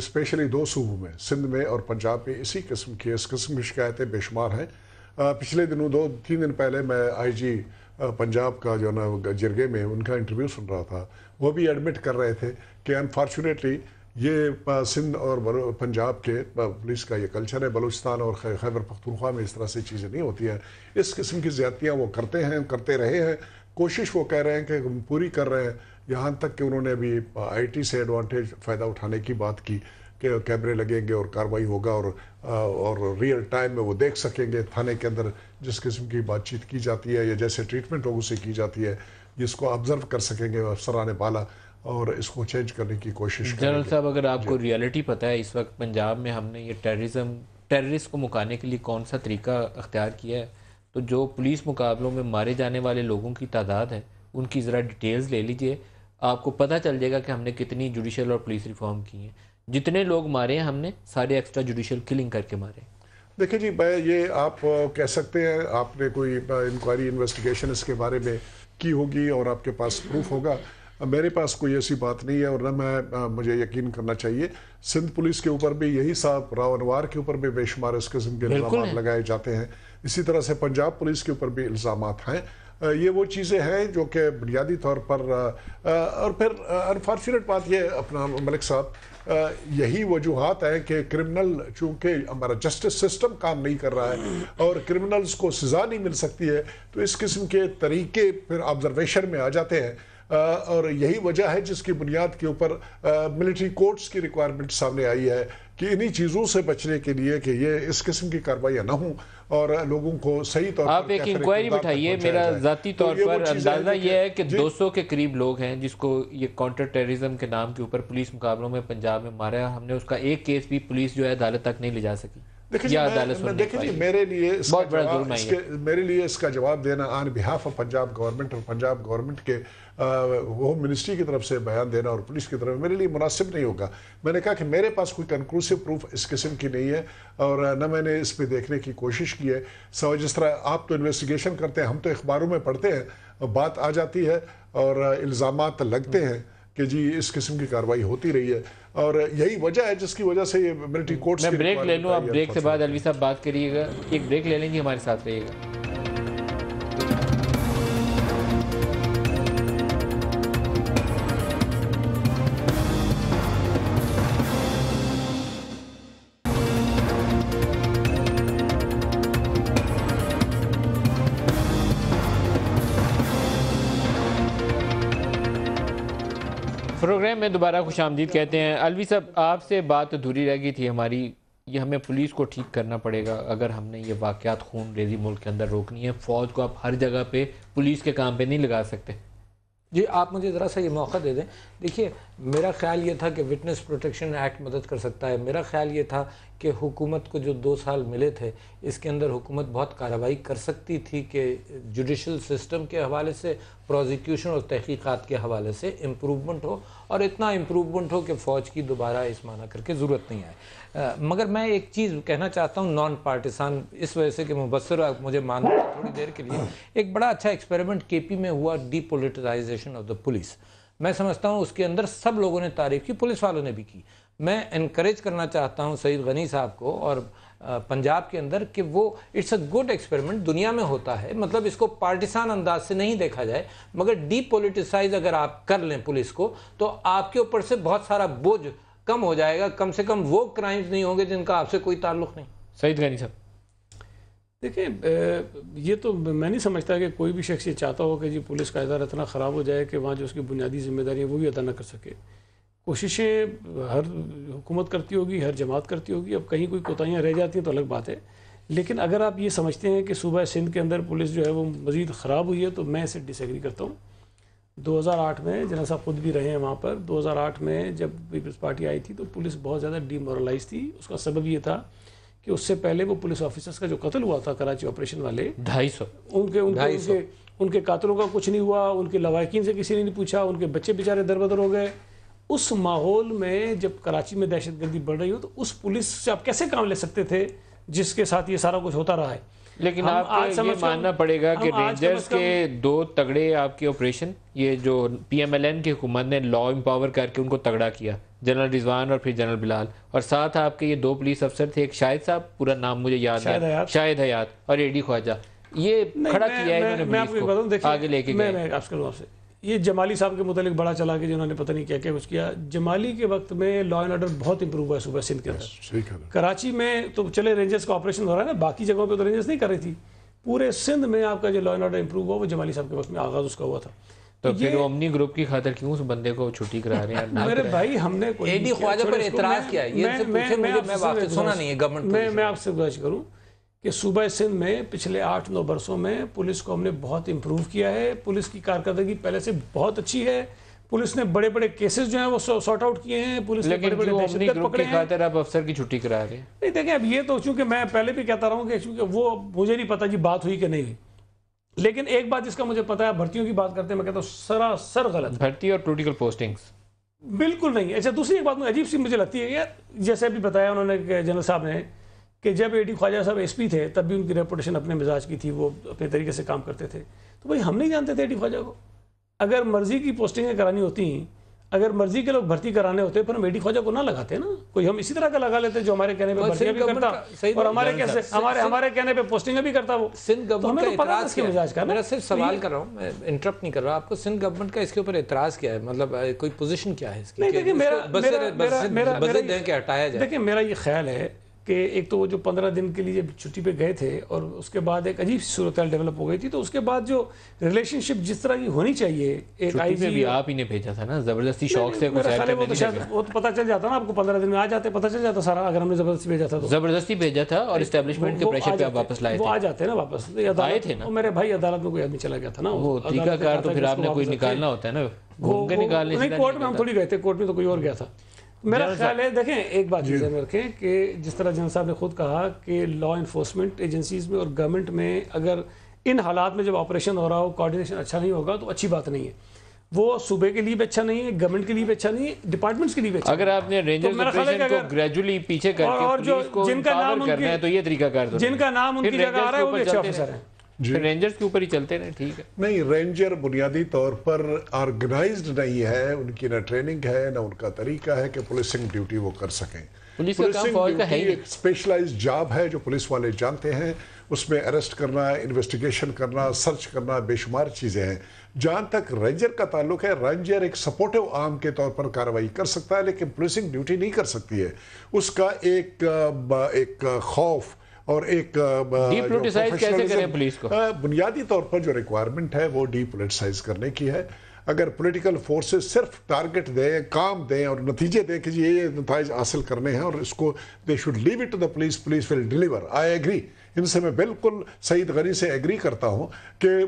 स्पेशली दो सूबों में सिंध में और पंजाब में इसी किस्म की इस किस्म की शिकायतें बेशुमार हैं पिछले दिनों दो तीन दिन पहले मैं आईजी पंजाब का जो है ना जिरगे में उनका इंटरव्यू सुन रहा था वो भी एडमिट कर रहे थे कि अनफॉर्चुनेटली ये सिंध और पंजाब के पुलिस का ये कल्चर है बलूचिस्तान और खैबर पख्तूनख्वा में इस तरह से चीज़ें नहीं होती हैं इस किस्म की ज्यादतियाँ वो करते हैं करते रहे हैं कोशिश वो कह रहे हैं कि पूरी कर रहे हैं यहाँ तक कि उन्होंने अभी आईटी से एडवांटेज फ़ायदा उठाने की बात की कि कैमरे लगेंगे और कार्रवाई होगा और और रियल टाइम में वो देख सकेंगे थाने के अंदर जिस किस्म की बातचीत की जाती है या जैसे ट्रीटमेंट लोगों से की जाती है जिसको ऑब्जर्व कर सकेंगे अफसरान बाला और इसको चेंज करने की कोशिश जनरल साहब अगर आपको रियलिटी पता है इस वक्त पंजाब में हमने ये टेररिज्म टेररिस्ट को मुकाने के लिए कौन सा तरीका अख्तियार किया है तो जो पुलिस मुकाबलों में मारे जाने वाले लोगों की तादाद है उनकी ज़रा डिटेल्स ले लीजिए आपको पता चल जाएगा कि हमने कितनी जुडिशल और पुलिस रिफॉर्म की है जितने लोग मारे हैं हमने सारे एक्स्ट्रा जुडिशल किलिंग करके मारे देखिए जी मैं ये आप कह सकते हैं आपने कोई इंक्वायरी इन्वेस्टिगेशन इसके बारे में की होगी और आपके पास प्रूफ होगा मेरे पास कोई ऐसी बात नहीं है और ना मैं मुझे यकीन करना चाहिए सिंध पुलिस के ऊपर भी यही साथ रावनवार के ऊपर भी बेशुमार इस किस्म के इल्ज़ाम लगाए जाते हैं इसी तरह से पंजाब पुलिस के ऊपर भी इल्ज़ाम हैं ये वो चीज़ें हैं जो कि बुनियादी तौर पर और फिर अनफॉर्चुनेट बात यह अपना मलिक साहब यही वजूहत हैं कि क्रिमिनल चूँकि हमारा जस्टिस सिस्टम काम नहीं कर रहा है और क्रिमिनल्स को सज़ा नहीं मिल सकती है तो इस किस्म के तरीके फिर ऑब्जर्वेशन में आ जाते हैं और यही वजह है जिसकी बुनियाद के ऊपर मिलिट्री कोर्ट्स की रिक्वायरमेंट सामने आई है कि इन्हीं चीज़ों से बचने के लिए कि ये इस किस्म की कार्रवाइयाँ ना हों और लोगों को सही तौर आप एक इंक्वायरी बिठाइए मेरा जाती तो तौर तो पर अंदाज़ा यह है कि 200 के करीब लोग हैं जिसको ये काउंटर टेररिज्म के नाम के ऊपर पुलिस मुकाबलों में पंजाब में मारा हमने उसका एक केस भी पुलिस जो है अदालत तक नहीं ले जा सकी देखिए देखिए मेरे लिए इसका जवाब मेरे लिए इसका जवाब देना on behalf of Punjab government और पंजाब गवर्नमेंट के होम मिनिस्ट्री की तरफ से बयान देना और पुलिस की तरफ मेरे लिए मुनासिब नहीं होगा मैंने कहा कि मेरे पास कोई कंक्लूसिव प्रूफ इस किस्म की नहीं है और न मैंने इस पर देखने की कोशिश की है सो जिस तरह आप तो इन्वेस्टिगेशन करते हैं हम तो अखबारों में पढ़ते हैं बात आ जाती है और इल्ज़ाम लगते हैं कि जी इस किस्म की कार्रवाई होती रही है और यही वजह है जिसकी वजह से ये मिलिट्री कोर्ट ब्रेक ले लूँ आप ब्रेक से बाद अलवी साहब बात करिएगा एक ब्रेक ले लेंगे हमारे साथ रहिएगा हैं दोबारा खुश आमदीद कहते हैं अलवी साहब आपसे बात अधूरी रह गई थी हमारी ये हमें पुलिस को ठीक करना पड़ेगा अगर हमने ये वाक़ात खून रेजी मुल्क के अंदर रोकनी है फ़ौज को आप हर जगह पे पुलिस के काम पे नहीं लगा सकते जी आप मुझे ज़रा सा ये मौका दे दें देखिए मेरा ख्याल ये था कि विटनेस प्रोटेक्शन एक्ट मदद कर सकता है मेरा ख्याल ये था कि हुकूमत को जो दो साल मिले थे इसके अंदर हुकूमत बहुत कार्रवाई कर सकती थी कि जुडिशल सिस्टम के हवाले से प्रोजिक्यूशन और तहकीक़ात के हवाले से इम्प्रूवमेंट हो और इतना इम्प्रूवमेंट हो कि फ़ौज की दोबारा इस माना करके ज़रूरत नहीं आए मगर मैं एक चीज़ कहना चाहता हूँ नॉन पार्टिसान इस वजह से कि मुबसर मुझे मान थोड़ी देर के लिए एक बड़ा अच्छा एक्सपेरिमेंट के पी में हुआ डीपोलिटिसाइजेशन ऑफ द पुलिस मैं समझता हूँ उसके अंदर सब लोगों ने तारीफ़ की पुलिस वालों ने भी की मैं इनक्रेज करना चाहता हूँ सईद गनी साहब को और पंजाब के अंदर कि वो इट्स अ गुड एक्सपेरिमेंट दुनिया में होता है मतलब इसको पार्टिसान अंदाज से नहीं देखा जाए मगर डीपोलिटिसाइज अगर आप कर लें पुलिस को तो आपके ऊपर से बहुत सारा बोझ कम हो जाएगा कम से कम वो क्राइम्स नहीं होंगे जिनका आपसे कोई ताल्लुक नहीं सईद गनी साहब देखिए ये तो मैं नहीं समझता कि कोई भी शख्स ये चाहता हो कि जी पुलिस का इधारा इतना ख़राब हो जाए कि वहाँ जो उसकी बुनियादी जिम्मेदारी है वो भी अदा ना कर सके कोशिशें हर हुकूमत करती होगी हर जमात करती होगी अब कहीं कोई कोताहियाँ रह जाती हैं तो अलग बात है लेकिन अगर आप ये समझते हैं कि सूबह सिंध के अंदर पुलिस जो है वो मज़ीद ख़राब हुई है तो मैं इसे डिसग्री करता हूँ 2008 में जना साहब खुद भी रहे हैं वहाँ पर 2008 में जब पीपल्स पार्टी आई थी तो पुलिस बहुत ज़्यादा डीमोरलाइज थी उसका सबब ये था कि उससे पहले वो पुलिस ऑफिसर्स का जो कत्ल हुआ था कराची ऑपरेशन वाले ढाई सौ उनके उनके उनके, उनके कातलों का कुछ नहीं हुआ उनके लवाकिन से किसी ने नहीं पूछा उनके बच्चे बेचारे दरबदर हो गए उस माहौल में जब कराची में दहशतगर्दी बढ़ रही हो तो उस पुलिस से आप कैसे काम ले सकते थे जिसके साथ ये सारा कुछ होता रहा है लेकिन आपको ये मानना पड़ेगा कि रेंजर्स के दो तगड़े आपके ऑपरेशन ये जो पीएमएलएन की हुकूमत ने लॉ एम्पावर करके उनको तगड़ा किया जनरल रिजवान और फिर जनरल बिलाल और साथ आपके ये दो पुलिस अफसर थे एक शाहिद साहब पूरा नाम मुझे याद है शाहिद हयात और एडी ख्वाजा ये खड़ा किया है आगे लेके ये जमाली साहब के मुतलिक बड़ा चला के जिन्होंने पता नहीं क्या क्या कुछ किया जमाली के वक्त में लॉ एंड ऑर्डर बहुत इंप्रूव हुआ सुबह सिंध के अंदर कराची में तो चले रेंजर्स का ऑपरेशन हो रहा है ना बाकी जगहों पर तो रेंजर्स नहीं कर रही थी पूरे सिंध में आपका जो लॉ एंड ऑर्डर इंप्रूव हुआ वो जमाली साहब के वक्त में आगाज उसका हुआ था तो फिर ओमनी ग्रुप की खातर क्यों उस बंदे को छुट्टी करा रहे हैं मेरे भाई हमने एडी ख्वाजा पर इतराज किया ये मैं, मैं, मैं, मैं सुना नहीं है गवर्नमेंट मैं मैं आपसे गुजारिश करूं कि सूबह सिंध में पिछले आठ नौ बरसों में पुलिस को हमने बहुत इम्प्रूव किया है पुलिस की कारकर्दगी पहले से बहुत अच्छी है पुलिस ने बड़े बड़े केसेस जो हैं वो सॉर्ट आउट किए हैं पुलिस ने बड़े बड़े दहशतगर्द पकड़े हैं आप अफसर की छुट्टी करा रहे हैं नहीं देखें अब ये तो चूंकि मैं पहले भी कहता रहा हूँ कि चूंकि वो मुझे नहीं पता जी बात हुई कि नहीं हुई लेकिन एक बात जिसका मुझे पता है भर्तियों की बात करते हैं मैं कहता हूँ सरासर गलत भर्ती और पोलिटिकल पोस्टिंग बिल्कुल नहीं अच्छा दूसरी एक बात अजीब सी मुझे लगती है यार जैसे अभी बताया उन्होंने जनरल साहब ने कि जब एडी ख्वाजा साहब एस पी थे तब भी उनकी रेपुटेशन अपने मिजाज की थी वो अपने तरीके से काम करते थे तो भाई हम नहीं जानते थे एडी ख्वाजा को अगर मर्ज़ी की पोस्टिंगें करानी होती अगर मर्जी के लोग भर्ती कराने होते पर हम एडी ख्वाजा को ना लगाते ना कोई हम इसी तरह का लगा लेते जो हमारे कहने पर भी करता और हमारे कैसे हमारे हमारे कहने पर पोस्टिंग भी करता वो सिंध तो तो गवर्नमेंट तो का इसके मिजाज का मेरा सिर्फ सवाल तो कर रहा हूँ मैं इंटरप्ट नहीं कर रहा आपको सिंध गवर्नमेंट का इसके ऊपर एतराज क्या है मतलब कोई पोजिशन क्या है देखिए मेरा ये ख्याल है कि एक तो वो जो पंद्रह दिन के लिए छुट्टी पे गए थे और उसके बाद एक अजीब सूरत डेवलप हो गई थी तो उसके बाद जो रिलेशनशिप जिस तरह की होनी चाहिए एक आई जी भी आप ही ने भेजा था ना जबरदस्ती शौक से कुछ वो तो शायद वो तो पता चल जाता ना आपको पंद्रह दिन में आ जाते पता चल जाता सारा अगर हमने जबरदस्ती भेजा था तो जबरदस्ती भेजा था और स्टेब्लिशमेंट के प्रेशर पर आप वापस लाए वो आ जाते ना वापस आए थे ना मेरे भाई अदालत में कोई आदमी चला गया था ना वो टीकाकार तो फिर आपने कोई निकालना होता है ना घूम के निकालने कोर्ट में हम थोड़ी गए थे कोर्ट में तो कोई और गया था मेरा ख्याल है देखें एक बात ध्यान में रखें कि जिस तरह जन साहब ने खुद कहा कि लॉ इन्फोर्समेंट एजेंसीज में और गवर्नमेंट में अगर इन हालात में जब ऑपरेशन हो रहा हो कोऑर्डिनेशन अच्छा नहीं होगा तो अच्छी बात नहीं है वो सूबे के लिए भी अच्छा नहीं है गवर्नमेंट के लिए भी अच्छा नहीं है डिपार्टमेंट्स के लिए भी अच्छा अगर आपने रेंजर्स तो ऑपरेशन अगर... ग्रेजुअली पीछे करके और, और जो जिनका नाम करना है तो ये तरीका कर दो तो जिनका नाम उनकी जगह आ रहा है वो भी अच्छे ऑफिसर है रेंजर्स के ऊपर ही चलते रहे ठीक है नहीं रेंजर बुनियादी तौर पर ऑर्गेनाइज्ड नहीं है उनकी ना ट्रेनिंग है ना उनका तरीका है कि पुलिसिंग ड्यूटी वो कर सकें पुलिस का काम है स्पेशलाइज्ड जॉब है जो पुलिस वाले जानते हैं उसमें अरेस्ट करना इन्वेस्टिगेशन करना सर्च करना बेशुमार चीज़ें हैं जहाँ तक रेंजर का ताल्लुक है रेंजर एक सपोर्टिव आर्म के तौर पर कार्रवाई कर सकता है लेकिन पुलिसिंग ड्यूटी नहीं कर सकती है उसका एक एक खौफ और एक बुनियादी तौर पर जो रिक्वायरमेंट है वो डीपोलिटिसाइज करने की है अगर पॉलिटिकल फोर्सेस सिर्फ टारगेट दें काम दें और नतीजे दें कि ये ये नतज हासिल करने हैं और इसको they should leave it to the police police will deliver I agree इनसे मैं बिल्कुल सईद गनी से एग्री करता हूँ कि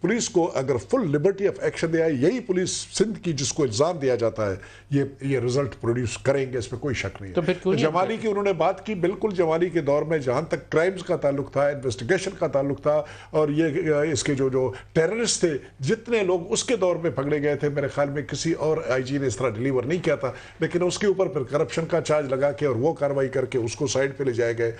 पुलिस को अगर फुल लिबर्टी ऑफ एक्शन दिया है यही पुलिस सिंध की जिसको इल्ज़ाम दिया जाता है ये ये रिजल्ट प्रोड्यूस करेंगे इसमें कोई शक नहीं है तो जमाली की उन्होंने बात की बिल्कुल जमाली के दौर में जहाँ तक क्राइम्स का ताल्लुक था इन्वेस्टिगेशन का ताल्लुक था और ये इसके जो जो टेररिस्ट थे जितने लोग उसके दौर में पकड़े गए थे मेरे ख्याल में किसी और आई ने इस तरह डिलीवर नहीं किया था लेकिन उसके ऊपर फिर करप्शन का चार्ज लगा के और वो कार्रवाई करके उसको साइड पर ले जाए गए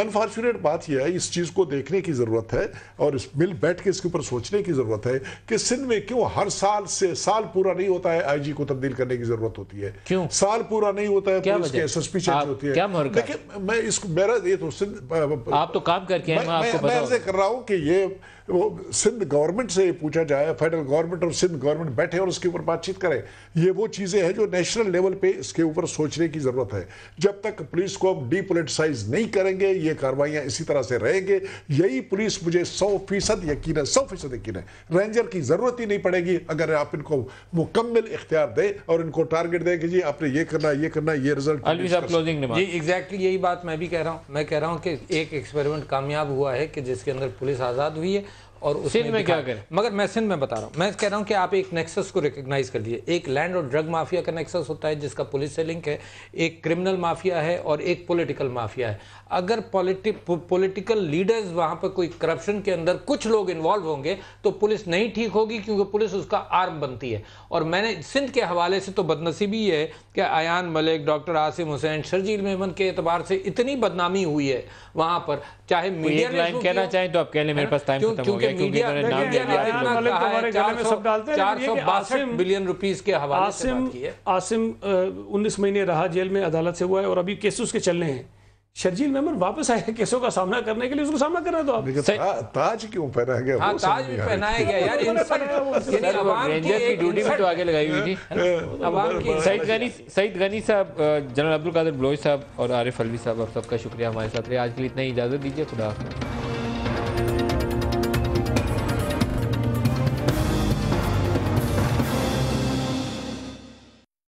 अनफॉर्चुनेट बात यह है इस चीज़ को देखने की ज़रूरत है और इस मिल बैठ के इसके ऊपर सोचने की ज़रूरत है कि सिंध में क्यों हर साल से साल पूरा नहीं होता है आईजी को तब्दील करने की ज़रूरत होती है क्यों साल पूरा नहीं होता है पुलिस तो के एसएसपी चेंज होती है देखिए मैं इसको मेरा ये तो सिंध आप तो काम करके मैं, ऐसे कर रहा हूँ कि ये वो सिंध गवर्नमेंट से पूछा जाए फेडरल गवर्नमेंट और सिंध गवर्नमेंट बैठे और उसके ऊपर बातचीत करें ये वो चीज़ें हैं जो नेशनल लेवल पे इसके ऊपर सोचने की ज़रूरत है जब तक पुलिस को हम डीपोलिटिसाइज नहीं करेंगे ये कार्रवाइयाँ इसी तरह से रहेंगे यही पुलिस मुझे सौ फीसद यकीन है सौ फीसद यकीन है रेंजर की ज़रूरत ही नहीं पड़ेगी अगर आप इनको मुकम्मल इख्तियार दें और इनको टारगेट दें कि जी आपने ये करना ये करना ये रिजल्ट जी एग्जैक्टली यही बात मैं भी कह रहा हूँ मैं कह रहा हूँ कि एक एक्सपेरिमेंट कामयाब हुआ है कि जिसके अंदर पुलिस आज़ाद हुई है और सिंध में क्या हाँ। करें मगर मैं सिंध में बता रहा हूँ मैं कह रहा हूँ कि आप एक नेक्सस को रिकोगनाइज कर लिए एक लैंड और ड्रग माफिया का नेक्सस होता है जिसका पुलिस से लिंक है एक क्रिमिनल माफिया है और एक पॉलिटिकल माफिया है अगर पॉलिटिकल लीडर्स वहाँ पर कोई करप्शन के अंदर कुछ लोग इन्वॉल्व होंगे तो पुलिस नहीं ठीक होगी क्योंकि पुलिस उसका आर्म बनती है और मैंने सिंध के हवाले से तो बदनसीबी है कि अयान मलिक डॉक्टर आसिम हुसैन शर्जील मेमन के एतबार से इतनी बदनामी हुई है वहाँ पर चाहे मीडिया तो कहना चाहें तो आप कहने मेरे पास टाइम क्योंकि उन्नीस महीने रहा जेल में अदालत से हुआ है और अभी केस उसके चलने हैं शर्जील मेमन वापस आए केसों का सामना करने के लिए उसको सामना करना तो आप ताज क्यों गया हाँ, ताज भी पहनाया गया यार की ड्यूटी भी तो आगे लगाई हुई थी सईद गनी सईद गनी साहब जनरल अब्दुल कादिर बलोच साहब और आरिफ अलवी साहब आप सबका शुक्रिया हमारे साथ रहे आज के लिए इतना ही इजाज़त दीजिए खुदा